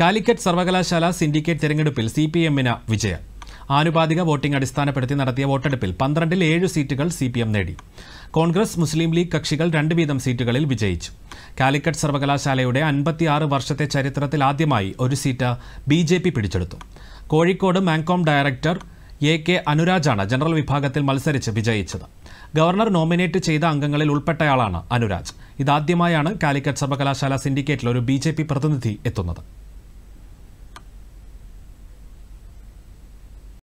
കാലിക്കറ്റ് സർവകലാശാല സിൻഡിക്കേറ്റ് തെരഞ്ഞെടുപ്പിൽ C P എമ്മിന് വിജയം ആനുപാതിക വോട്ടിംഗ് അടിസ്ഥാനപ്പെടുത്തി നടത്തിയ വോട്ടെടുപ്പിൽ പന്ത്രണ്ടിൽ ഏഴ് സീറ്റുകൾ സി പി എം നേടി കോൺഗ്രസ് മുസ്ലിം ലീഗ് കക്ഷികൾ രണ്ട് വീതം സീറ്റുകളിൽ വിജയിച്ചു കാലിക്കറ്റ് സർവകലാശാലയുടെ അൻപത്തിയാറ് വർഷത്തെ ചരിത്രത്തിൽ ആദ്യമായി ഒരു സീറ്റ് ബി ജെ പി പിടിച്ചെടുത്തു Kozhikode Mankom director A K അനുരാജാണ് ജനറൽ വിഭാഗത്തിൽ മത്സരിച്ച് വിജയിച്ചത് ഗവർണർ നോമിനേറ്റ് ചെയ്ത അംഗങ്ങളിൽ ഉൾപ്പെട്ടയാളാണ് അനുരാജ് ഇതാദ്യമായാണ് കാലിക്കറ്റ് സർവകലാശാല സിൻഡിക്കേറ്റിൽ ഒരു ബി പ്രതിനിധി എത്തുന്നത്